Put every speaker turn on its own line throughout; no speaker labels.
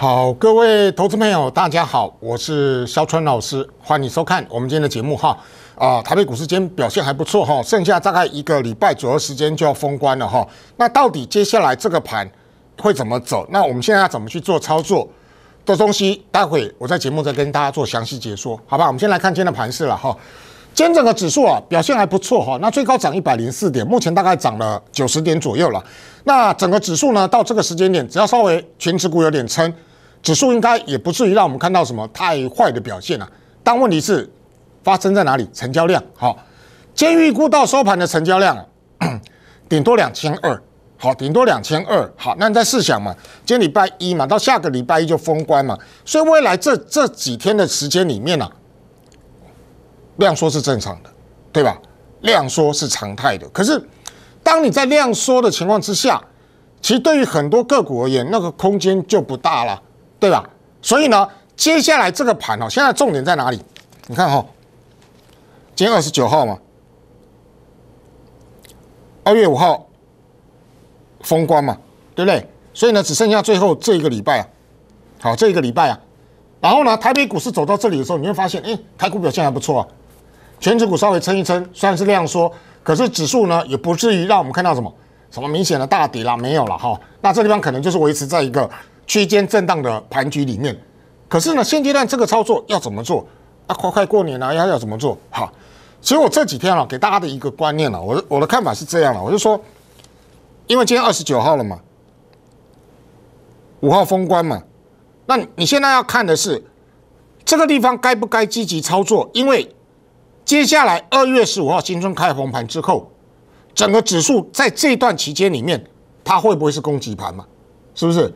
好，各位投资朋友，大家好，我是肖春老师，欢迎收看我们今天的节目哈。啊，台北股市今天表现还不错哈，剩下大概一个礼拜左右时间就要封关了哈。那到底接下来这个盘会怎么走？那我们现在要怎么去做操作的东西？待会我在节目再跟大家做详细解说，好吧？我们先来看今天的盘势了哈。今天整个指数啊表现还不错哈，那最高涨一百零四点，目前大概涨了九十点左右了。那整个指数呢到这个时间点，只要稍微全指股有点撑。指数应该也不至于让我们看到什么太坏的表现了。但问题是，发生在哪里？成交量好，今天估到收盘的成交量 顶多两千二，好，顶多两千二，好。那你再试想嘛，今天礼拜一嘛，到下个礼拜一就封关嘛，所以未来这这几天的时间里面呢，量缩是正常的，对吧？量缩是常态的。可是，当你在量缩的情况之下，其实对于很多个股而言，那个空间就不大了。对吧？所以呢，接下来这个盘哦，现在重点在哪里？你看哈，今天二十九号嘛，二月五号封关嘛，对不对？所以呢，只剩下最后这一个礼拜啊，好，这一个礼拜啊，然后呢，台北股市走到这里的时候，你会发现，哎，台股表现还不错啊，全指股稍微撑一撑，虽然是量样说，可是指数呢，也不至于让我们看到什么什么明显的大底啦，没有了哈。那这地方可能就是维持在一个。区间震荡的盘局里面，可是呢，现阶段这个操作要怎么做啊？快快过年了，要要怎么做？哈，所以我这几天啊，给大家的一个观念了，我我的看法是这样了，我就说，因为今天二十九号了嘛，五号封关嘛，那你现在要看的是，这个地方该不该积极操作？因为接下来二月十五号新春开红盘之后，整个指数在这段期间里面，它会不会是攻击盘嘛？是不是？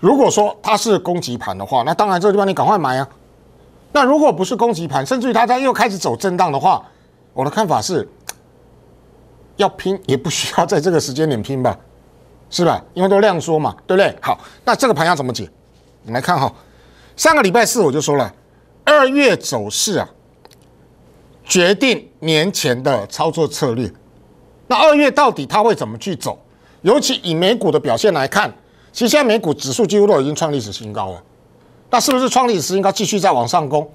如果说它是攻击盘的话，那当然这个地方你赶快买啊。那如果不是攻击盘，甚至于它在又开始走震荡的话，我的看法是要拼也不需要在这个时间点拼吧，是吧？因为都量说嘛，对不对？好，那这个盘要怎么解？你来看哈，上个礼拜四我就说了，二月走势啊，决定年前的操作策略。那二月到底它会怎么去走？尤其以美股的表现来看。其实现在美股指数几乎都已经创历史新高了，那是不是创历史新高继续再往上攻？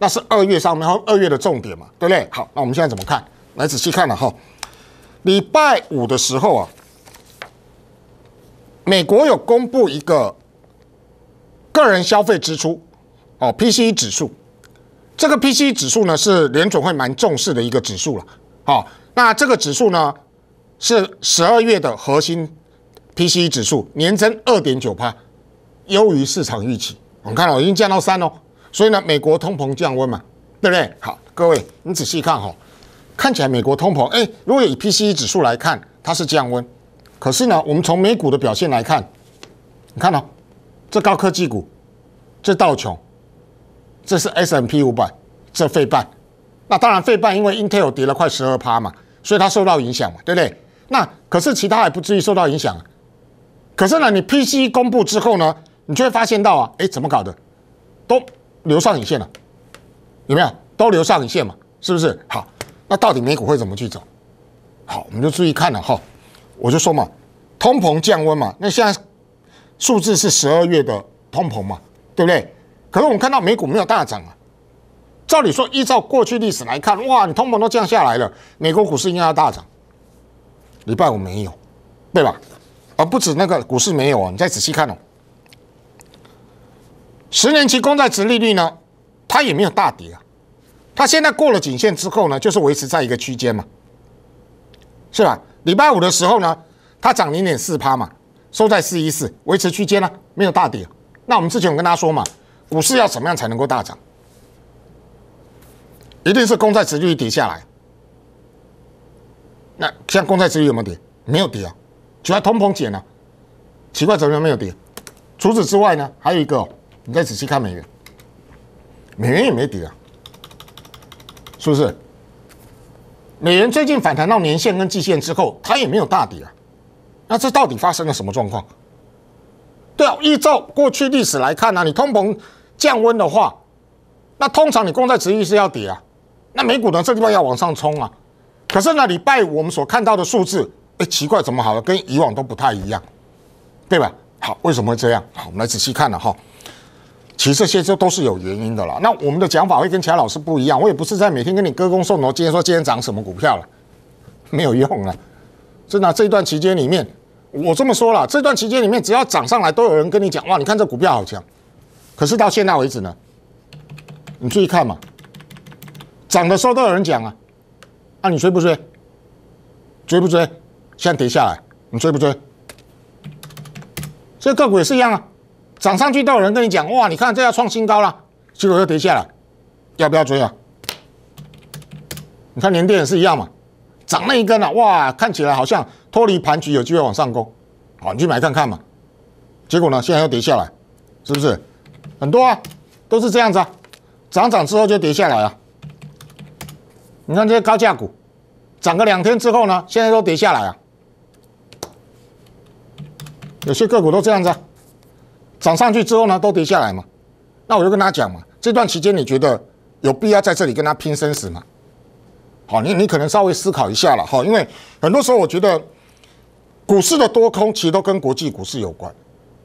那是二月上，然后二月的重点嘛，对不对？好，那我们现在怎么看？来仔细看了哈，礼拜五的时候啊，美国有公布一个个人消费支出哦 （PC e 指数）。这个 PC e 指数呢是联总会蛮重视的一个指数了。好，那这个指数呢是十二月的核心。P C E 指数年增二点九帕，优于市场预期。我看到已经降到三哦，所以呢，美国通膨降温嘛，对不对？好，各位你仔细看哈，看起来美国通膨，哎，如果以 P C E 指数来看，它是降温，可是呢，我们从美股的表现来看，你看到这高科技股，这道琼，这是 S M P 五百，这费半。那当然费半因为 Intel 跌了快十二趴嘛，所以它受到影响嘛，对不对？那可是其他还不至于受到影响。可是呢，你 P C 公布之后呢，你就会发现到啊，哎，怎么搞的，都留上影线了，有没有？都留上影线嘛，是不是？好，那到底美股会怎么去走？好，我们就注意看了哈。我就说嘛，通膨降温嘛，那现在数字是十二月的通膨嘛，对不对？可是我们看到美股没有大涨啊。照理说，依照过去历史来看，哇，你通膨都降下来了，美国股市应该要大涨，礼拜五没有，对吧？而不止那个股市没有啊，你再仔细看哦。十年期公债值利率呢，它也没有大跌啊。它现在过了颈线之后呢，就是维持在一个区间嘛，是吧？礼拜五的时候呢，它涨零点四趴嘛，收在四一四，维持区间呢，没有大跌。那我们之前有跟大家说嘛，股市要怎么样才能够大涨？一定是公债值利率跌下来。那像公债值率有没有跌？没有跌啊。主要通膨减呢，奇怪，怎么没有跌？除此之外呢，还有一个，你再仔细看美元，美元也没跌啊，是不是？美元最近反弹到年线跟季线之后，它也没有大跌啊。那这到底发生了什么状况？对啊，依照过去历史来看呢，你通膨降温的话，那通常你供债值域是要跌啊，那美股呢，这地方要往上冲啊。可是呢，礼拜五我们所看到的数字。哎，奇怪，怎么好了？跟以往都不太一样，对吧？好，为什么会这样？好，我们来仔细看了哈。其实这些就都是有原因的啦。那我们的讲法会跟其他老师不一样，我也不是在每天跟你歌功颂德，今天说今天涨什么股票了，没有用啊。真的，这一段期间里面，我这么说了，这段期间里面只要涨上来，都有人跟你讲哇，你看这股票好强。可是到现在为止呢，你注意看嘛，涨的时候都有人讲啊，那你追不追？追不追？现在跌下来，你追不追？这个股也是一样啊，涨上去都有人跟你讲哇，你看这要创新高了，结果又跌下来，要不要追啊？你看年电也是一样嘛，涨那一根啊，哇，看起来好像脱离盘局，有机会往上攻，好，你去买看看嘛。结果呢，现在又跌下来，是不是？很多啊，都是这样子啊，涨涨之后就跌下来啊。你看这些高价股，涨个两天之后呢，现在都跌下来啊。有些个股都这样子，涨上去之后呢，都跌下来嘛。那我就跟他讲嘛，这段期间你觉得有必要在这里跟他拼生死嘛？好，你你可能稍微思考一下了哈，因为很多时候我觉得股市的多空其实都跟国际股市有关。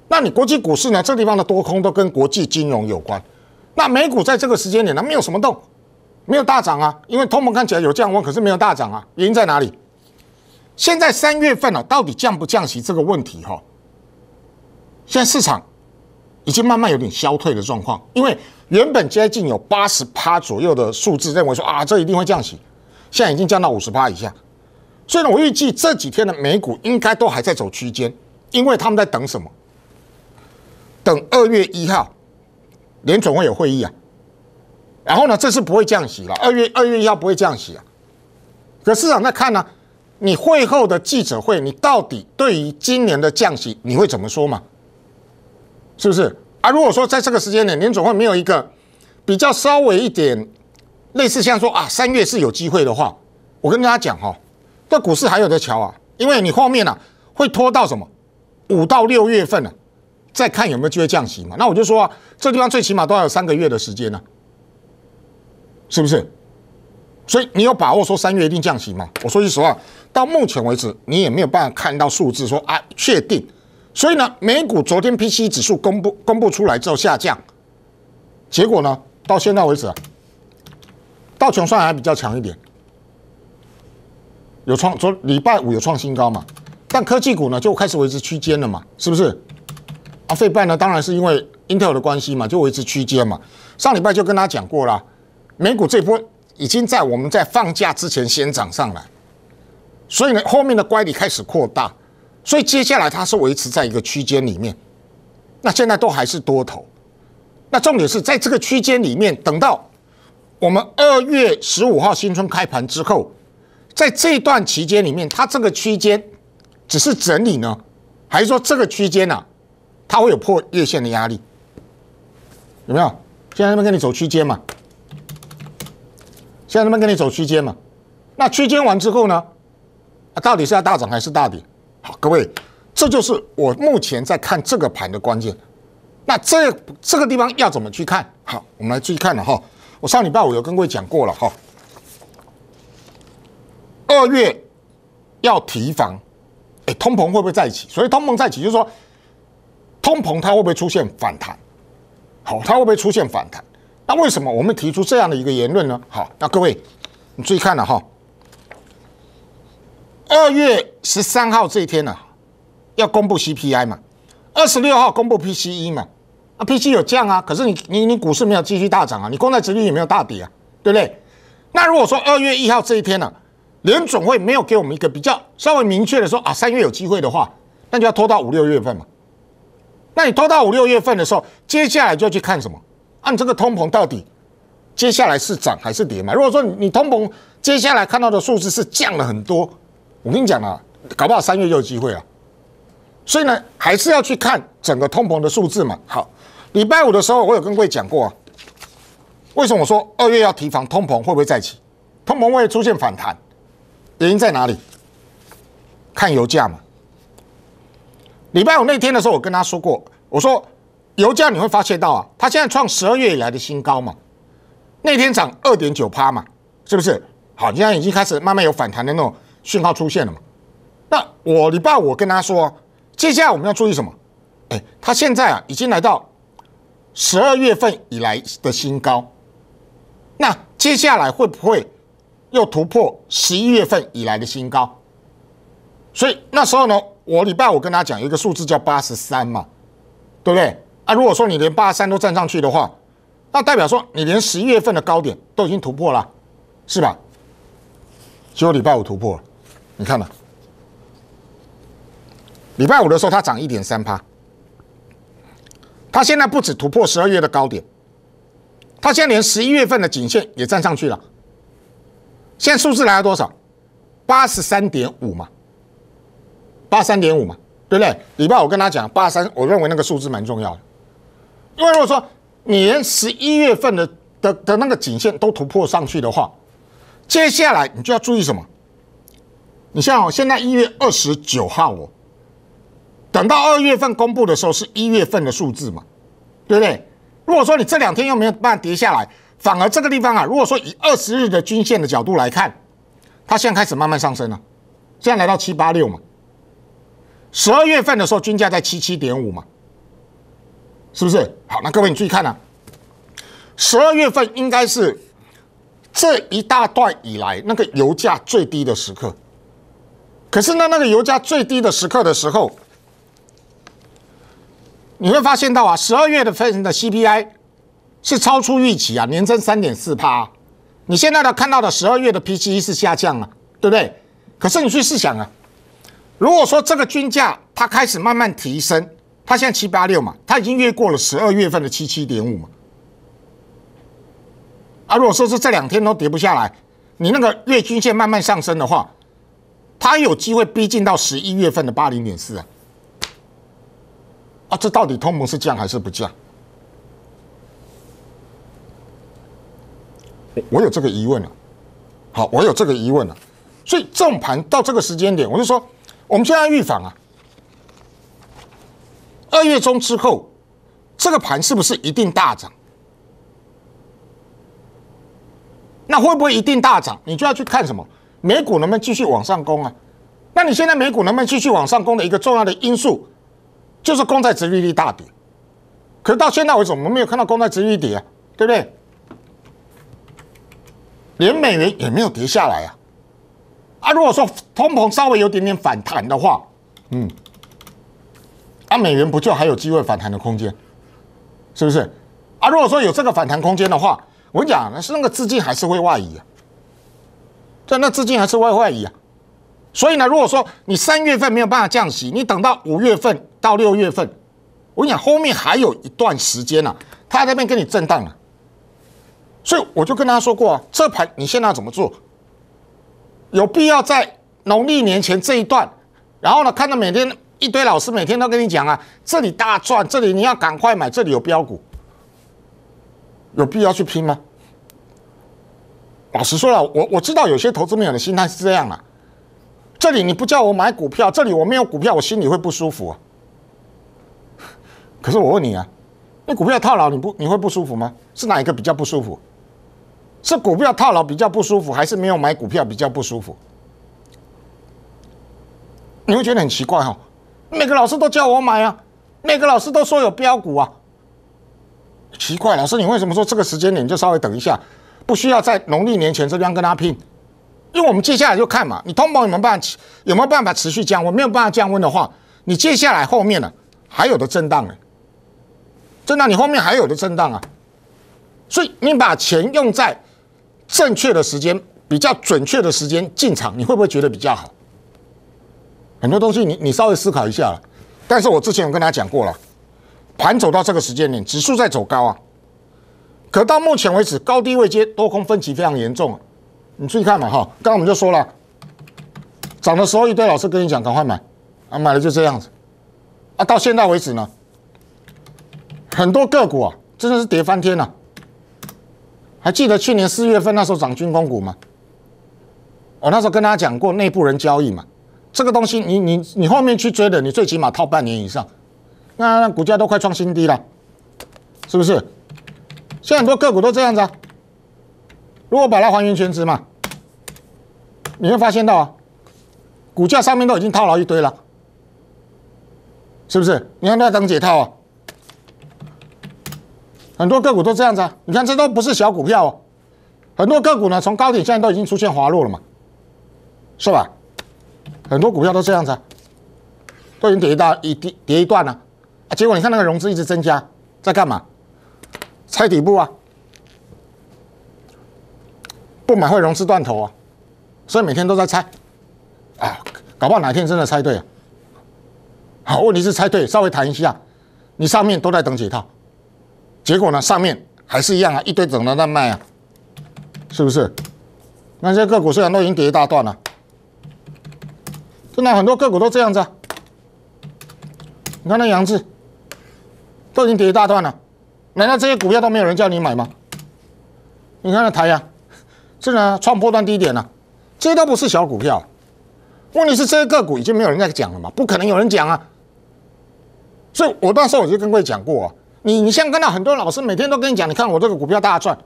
那你国际股市呢，这地方的多空都跟国际金融有关。那美股在这个时间点呢，没有什么动，没有大涨啊，因为通膨看起来有降温，可是没有大涨啊。原因在哪里？现在三月份呢，到底降不降息这个问题哈？现在市场已经慢慢有点消退的状况，因为原本接近有八十趴左右的数字，认为说啊，这一定会降息，现在已经降到五十趴以下。所以呢，我预计这几天的美股应该都还在走区间，因为他们在等什么？等二月一号联总会有会议啊。然后呢，这次不会降息了，二月二月一号不会降息啊。可市场在看呢，你会后的记者会，你到底对于今年的降息你会怎么说嘛？是不是啊？如果说在这个时间点，联总会没有一个比较稍微一点类似像说啊，三月是有机会的话，我跟大家讲哈，这股市还有的瞧啊，因为你后面呢会拖到什么五到六月份呢，再看有没有机会降息嘛。那我就说啊，这地方最起码都要有三个月的时间呢，是不是？所以你有把握说三月一定降息吗？我说句实话，到目前为止，你也没有办法看到数字说啊，确定。所以呢，美股昨天 P C 指数公布公布出来之后下降，结果呢，到现在为止，道琼斯还比较强一点，有创昨礼拜五有创新高嘛，但科技股呢就开始维持区间了嘛，是不是？啊，费拜呢当然是因为 Intel 的关系嘛，就维持区间嘛。上礼拜就跟大家讲过了，美股这波已经在我们在放假之前先涨上来，所以呢，后面的乖离开始扩大。所以接下来它是维持在一个区间里面，那现在都还是多头，那重点是在这个区间里面，等到我们二月十五号新春开盘之后，在这段期间里面，它这个区间只是整理呢，还是说这个区间呢，它会有破月线的压力？有没有？现在他们跟你走区间嘛？现在他们跟你走区间嘛？那区间完之后呢？啊，到底是要大涨还是大跌？好，各位，这就是我目前在看这个盘的关键。那这这个地方要怎么去看？好，我们来注意看了哈。我上礼拜我有跟各位讲过了哈。二月要提防，哎，通膨会不会再起？所以通膨再起，就是说通膨它会不会出现反弹？好，它会不会出现反弹？那为什么我们提出这样的一个言论呢？好，那各位，你注意看了哈。二月十三号这一天呢，要公布 CPI 嘛？二十六号公布 PCE 嘛？啊，PCE 有降啊，可是你你你股市没有继续大涨啊，你公债殖率也没有大跌啊，对不对？那如果说二月一号这一天呢，联总会没有给我们一个比较稍微明确的说啊，三月有机会的话，那就要拖到五六月份嘛。那你拖到五六月份的时候，接下来就要去看什么？啊，这个通膨到底接下来是涨还是跌嘛？如果说你通膨接下来看到的数字是降了很多。我跟你讲啊，搞不好三月就有机会啊，所以呢，还是要去看整个通膨的数字嘛。好，礼拜五的时候，我有跟各位讲过啊。为什么我说二月要提防通膨会不会再起？通膨会不会出现反弹？原因在哪里？看油价嘛。礼拜五那天的时候，我跟他说过，我说油价你会发现到啊，它现在创十二月以来的新高嘛。那天涨二点九趴嘛，是不是？好，现在已经开始慢慢有反弹的那种。讯号出现了嘛？那我礼拜五跟他说，接下来我们要注意什么？哎，他现在啊已经来到十二月份以来的新高，那接下来会不会又突破十一月份以来的新高？所以那时候呢，我礼拜五跟他讲一个数字叫八十三嘛，对不对？啊，如果说你连八十三都站上去的话，那代表说你连十一月份的高点都已经突破了，是吧？只有礼拜五突破了。你看了，礼拜五的时候它涨一点三趴，它现在不止突破十二月的高点，它现在连十一月份的颈线也站上去了。现在数字来了多少？八十三点五嘛，八三点五嘛，对不对？礼拜五跟他讲八三，我认为那个数字蛮重要的，因为如果说你连十一月份的的的那个颈线都突破上去的话，接下来你就要注意什么？你像我，现在一月二十九号哦，等到二月份公布的时候，是一月份的数字嘛，对不对？如果说你这两天又没有办法跌下来，反而这个地方啊，如果说以二十日的均线的角度来看，它现在开始慢慢上升了，现在来到七八六嘛，十二月份的时候均价在七七点五嘛，是不是？好，那各位你注意看啊，十二月份应该是这一大段以来那个油价最低的时刻。可是呢，那个油价最低的时刻的时候，你会发现到啊，十二月的分的 CPI 是超出预期啊，年增三点四帕。你现在的看到的十二月的 PCE 是下降了，对不对？可是你去试想啊，如果说这个均价它开始慢慢提升，它现在七八六嘛，它已经越过了十二月份的七七点五嘛。啊，如果说是这两天都跌不下来，你那个月均线慢慢上升的话。它有机会逼近到十一月份的八零点四啊！啊，这到底通膨是降还是不降？我有这个疑问了。好，我有这个疑问了。所以这种盘到这个时间点，我就说，我们现要预防啊。二月中之后，这个盘是不是一定大涨？那会不会一定大涨？你就要去看什么？美股能不能继续往上攻啊？那你现在美股能不能继续往上攻的一个重要的因素，就是公债殖利率大跌。可是到现在为止，我们没有看到公债殖利率跌啊，对不对？连美元也没有跌下来啊。啊，如果说通膨稍微有点点反弹的话，嗯，啊，美元不就还有机会反弹的空间，是不是？啊，如果说有这个反弹空间的话，我跟你讲是那个资金还是会外移。这那资金还是外外移啊，所以呢，如果说你三月份没有办法降息，你等到五月份到六月份，我跟你讲，后面还有一段时间啊，他在那边跟你震荡了，所以我就跟大家说过，这盘你现在要怎么做？有必要在农历年前这一段，然后呢，看到每天一堆老师每天都跟你讲啊，这里大赚，这里你要赶快买，这里有标股，有必要去拼吗？老实说了，我我知道有些投资朋友的心态是这样的：这里你不叫我买股票，这里我没有股票，我心里会不舒服。可是我问你啊，那股票套牢你不你会不舒服吗？是哪一个比较不舒服？是股票套牢比较不舒服，还是没有买股票比较不舒服？你会觉得很奇怪哈，每个老师都叫我买啊，每个老师都说有标股啊，奇怪，老师你为什么说这个时间点就稍微等一下？不需要在农历年前这边跟他拼，因为我们接下来就看嘛，你通膨有没有办法有没有办法持续降？温？没有办法降温的话，你接下来后面呢还有的震荡呢，震荡你后面还有的震荡啊，所以你把钱用在正确的时间、比较准确的时间进场，你会不会觉得比较好？很多东西你你稍微思考一下，但是我之前有跟他讲过了，盘走到这个时间点，指数在走高啊。可到目前为止，高低位接多空分歧非常严重，你注意看嘛，哈，刚刚我们就说了，涨的时候一堆老师跟你讲赶快买，啊，买了就这样子，啊，到现在为止呢，很多个股啊真的是跌翻天了，还记得去年四月份那时候涨军工股吗？我那时候跟大家讲过，内部人交易嘛，这个东西你你你后面去追的，你最起码套半年以上，那股价都快创新低了，是不是？现在很多个股都这样子啊，如果把它还原全值嘛，你会发现到啊，股价上面都已经套牢一堆了，是不是？你看它等解套啊，很多个股都这样子啊。你看这都不是小股票，很多个股呢，从高点现在都已经出现滑落了嘛，是吧？很多股票都这样子，啊，都已经跌到一跌跌一段了啊。结果你看那个融资一直增加，在干嘛？猜底部啊，不买会融资断头啊，所以每天都在猜啊，搞不好哪天真的猜对啊。好，问题是猜对，稍微谈一下，你上面都在等解套，结果呢，上面还是一样啊，一堆整的在卖啊，是不是？那些个股虽然都已经跌一大段了，真的很多个股都这样子。你看那杨志，都已经跌一大段了。难道这些股票都没有人叫你买吗？你看那台呀，是呢，创破断低点了。这些都不是小股票，问题是这些个股已经没有人在讲了嘛？不可能有人讲啊。所以我那时候我就跟各位讲过，啊，你你像看到很多老师每天都跟你讲，你看我这个股票大赚，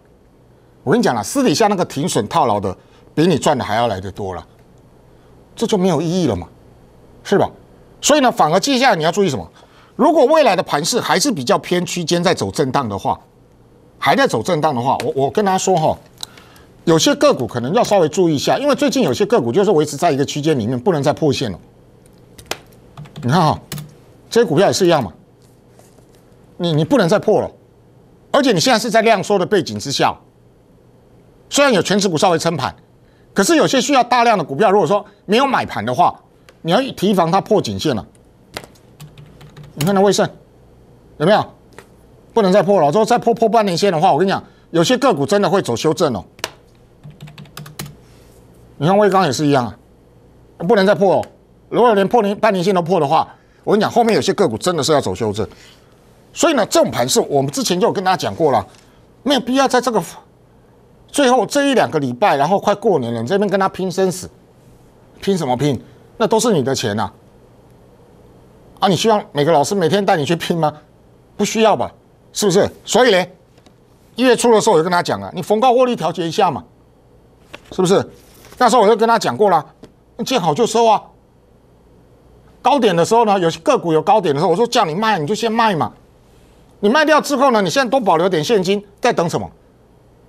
我跟你讲了，私底下那个停损套牢的比你赚的还要来的多了，这就没有意义了嘛，是吧？所以呢，反而接下来你要注意什么？如果未来的盘势还是比较偏区间在走震荡的话，还在走震荡的话，我我跟他说哈，有些个股可能要稍微注意一下，因为最近有些个股就是维持在一个区间里面，不能再破线了。你看哈，这些股票也是一样嘛，你你不能再破了，而且你现在是在量缩的背景之下，虽然有全指股稍微撑盘，可是有些需要大量的股票，如果说没有买盘的话，你要提防它破颈线了。你看那卫盛有没有？不能再破了，之后再破破半年线的话，我跟你讲，有些个股真的会走修正哦。你看卫刚也是一样啊，不能再破哦。如果连破年半年线都破的话，我跟你讲，后面有些个股真的是要走修正。所以呢，这种盘是我们之前就有跟大家讲过了，没有必要在这个最后这一两个礼拜，然后快过年了你这边跟他拼生死，拼什么拼？那都是你的钱呐。啊，你希望每个老师每天带你去拼吗？不需要吧，是不是？所以呢，一月初的时候我就跟他讲了，你逢高获利调节一下嘛，是不是？那时候我就跟他讲过了，见好就收啊。高点的时候呢，有些个股有高点的时候，我说叫你卖，你就先卖嘛。你卖掉之后呢，你现在多保留点现金，在等什么？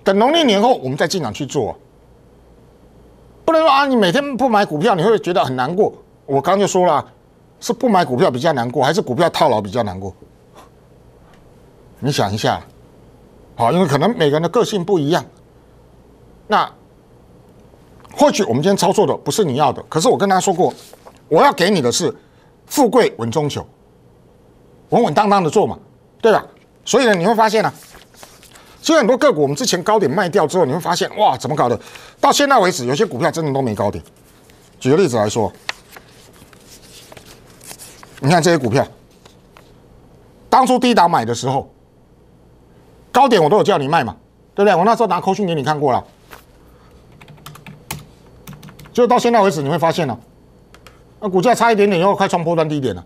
等农历年后我们再进场去做。不能说啊，你每天不买股票，你会觉得很难过。我刚刚就说了。是不买股票比较难过，还是股票套牢比较难过？你想一下，好，因为可能每个人的个性不一样。那或许我们今天操作的不是你要的，可是我跟他说过，我要给你的是富贵稳中求，稳稳当当的做嘛，对吧？所以呢，你会发现呢，其实很多个股我们之前高点卖掉之后，你会发现哇，怎么搞的？到现在为止，有些股票真的都没高点。举个例子来说。你看这些股票，当初低档买的时候，高点我都有叫你卖嘛，对不对？我那时候拿扣讯给你看过了，就到现在为止，你会发现呢，那股价差一点点又快冲破端低点了。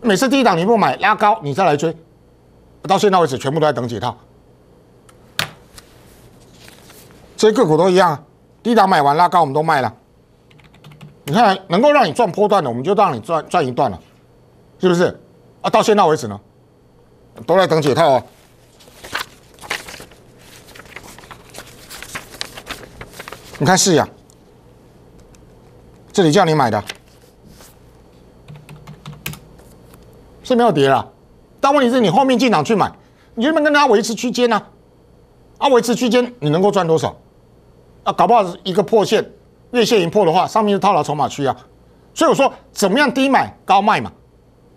每次低档你不买拉高，你再来追，到现在为止全部都在等解套，这些个股都一样，低档买完拉高我们都卖了。你看，能够让你赚破段的，我们就让你赚赚一段了，是不是？啊，到现在为止呢，都在等解套啊。你看是呀，这里叫你买的，是没有跌了，但问题是，你后面进场去买，你能不能跟它维持区间呢？啊维持区间，你能够赚多少？啊，搞不好一个破线。月线一破的话，上面是套牢筹码区啊，所以我说怎么样低买高卖嘛，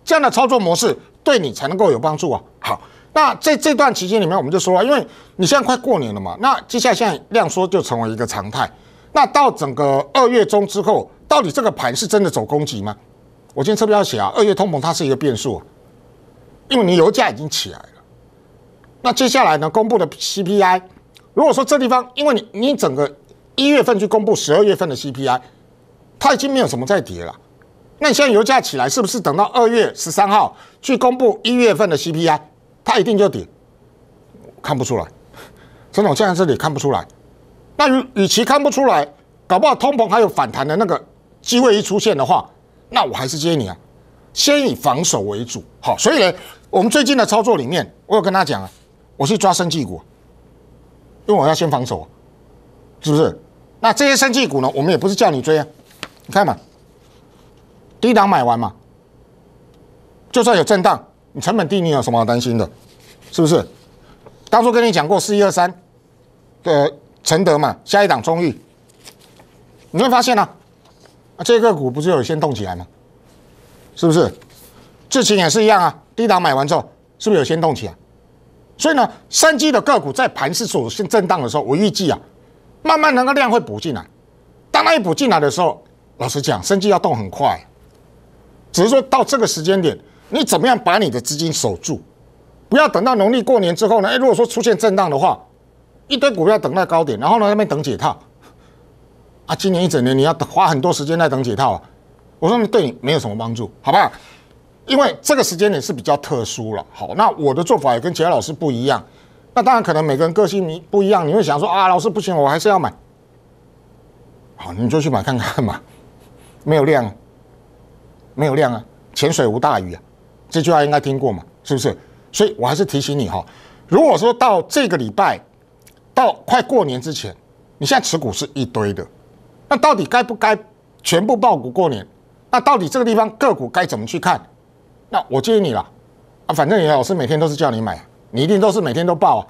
这样的操作模式对你才能够有帮助啊。好，那在这段期间里面，我们就说了，因为你现在快过年了嘛，那接下来现在量缩就成为一个常态。那到整个二月中之后，到底这个盘是真的走攻击吗？我今天特别要写啊，二月通膨它是一个变数，因为你油价已经起来了。那接下来呢，公布的 CPI，如果说这地方因为你你整个。一月份去公布十二月份的 CPI，它已经没有什么在跌了。那你现在油价起来，是不是等到二月十三号去公布一月份的 CPI，它一定就跌？看不出来，陈总现在这里看不出来。那与与其看不出来，搞不好通膨还有反弹的那个机会一出现的话，那我还是接你啊，先以防守为主。好，所以呢，我们最近的操作里面，我有跟他讲啊，我去抓升绩股，因为我要先防守，是不是？那这些升绩股呢？我们也不是叫你追啊，你看嘛，低档买完嘛，就算有震荡，你成本低，你有什么好担心的？是不是？当初跟你讲过四一二三的承德嘛，下一档中裕，你会发现呢，啊，这个股不是有先动起来吗？是不是？智勤也是一样啊，低档买完之后，是不是有先动起来？所以呢，三绩的个股在盘势所震荡的时候，我预计啊。慢慢那个量会补进来，当它一补进来的时候，老实讲，生计要动很快。只是说到这个时间点，你怎么样把你的资金守住，不要等到农历过年之后呢？如果说出现震荡的话，一堆股票等待高点，然后呢那边等解套，啊，今年一整年你要花很多时间在等解套啊。我说你对你没有什么帮助，好吧？因为这个时间点是比较特殊了。好，那我的做法也跟其他老师不一样。那当然，可能每个人个性你不一样，你会想说啊，老师不行，我还是要买。好，你就去买看看嘛。没有量，没有量啊，潜水无大鱼啊，这句话应该听过嘛，是不是？所以我还是提醒你哈，如果说到这个礼拜，到快过年之前，你现在持股是一堆的，那到底该不该全部爆股过年？那到底这个地方个股该怎么去看？那我建议你了，啊，反正你老师每天都是叫你买。你一定都是每天都报，啊。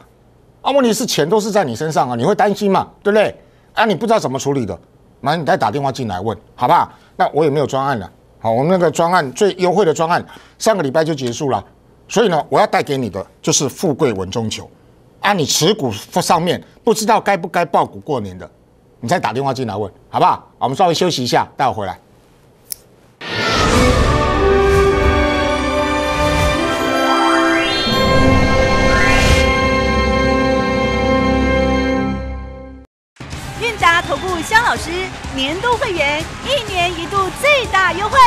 啊，问题是钱都是在你身上啊，你会担心嘛，对不对？啊，你不知道怎么处理的，那你再打电话进来问，好吧？那我也没有专案了，好，我们那个专案最优惠的专案上个礼拜就结束了，所以呢，我要带给你的就是富贵稳中求，啊，你持股上面不知道该不该爆股过年的，你再打电话进来问，好不好？我们稍微休息一下，待会回来。
加头部肖老师年度会员，一年一度最大优惠，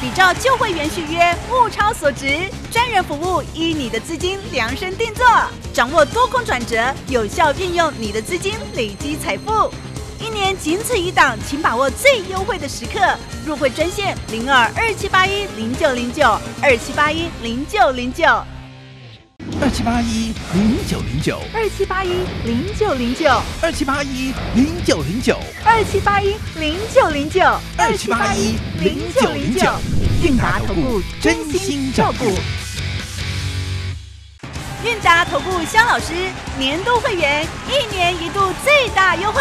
比照旧会员续约，物超所值，专人服务，依你的资金量身定做，掌握多空转折，有效运用你的资金，累积财富。一年仅此一档，请把握最优惠的时刻。入会专线零二二七八一零九零九二七八一零九零九。二七八一零九零九，二七八一零九零九，二七八一零九零九，二七八一零九零九，二七八一零九零九。韵达头部真心照顾。韵达头部肖老师年度会员，一年一度最大优惠。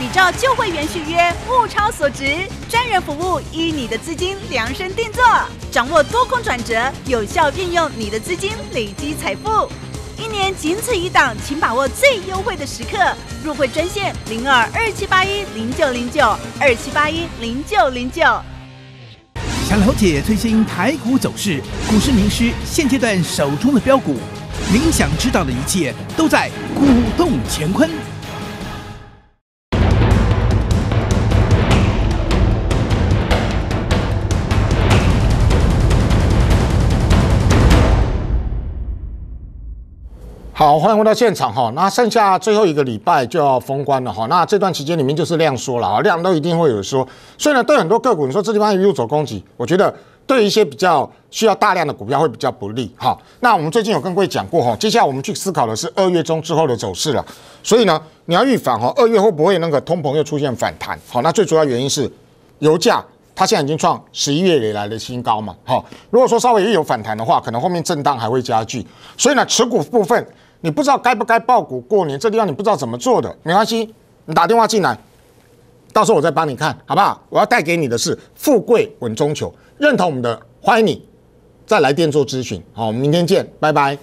比照旧会员续约，物超所值，专人服务，依你的资金量身定做，掌握多空转折，有效运用你的资金累积财富。一年仅此一档，请把握最优惠的时刻。入会专线零二二七八一零九零九二七八一零九零九。想了解最新台股走势，股市名师现阶段手中的标股，您想知道的一切都在股动乾坤。
好，欢迎回到现场哈。那剩下最后一个礼拜就要封关了哈。那这段期间里面就是量缩了啊，量都一定会有说。所以呢，对很多个股，你说这地方一路走攻击，我觉得对一些比较需要大量的股票会比较不利哈。那我们最近有跟各位讲过哈，接下来我们去思考的是二月中之后的走势了。所以呢，你要预防哈，二月会不会那个通膨又出现反弹？好，那最主要原因是油价它现在已经创十一月以来的新高嘛。好，如果说稍微一有反弹的话，可能后面震荡还会加剧。所以呢，持股部分。你不知道该不该报股过年，这地方你不知道怎么做的，没关系，你打电话进来，到时候我再帮你看，好不好？我要带给你的，是富贵稳中求，认同我们的欢迎你，再来电做咨询，好，我们明天见，拜拜。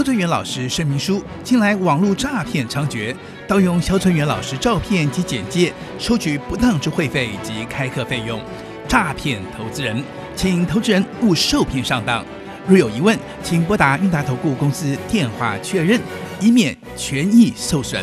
肖春元老师声明书：近来网络诈骗猖獗，盗用肖春元老师照片及简介，收取不当之会费及开课费用，诈骗投资人，请投资人勿受骗上当。若有疑问，请拨打韵达投顾公司电话确认，以免权益受损。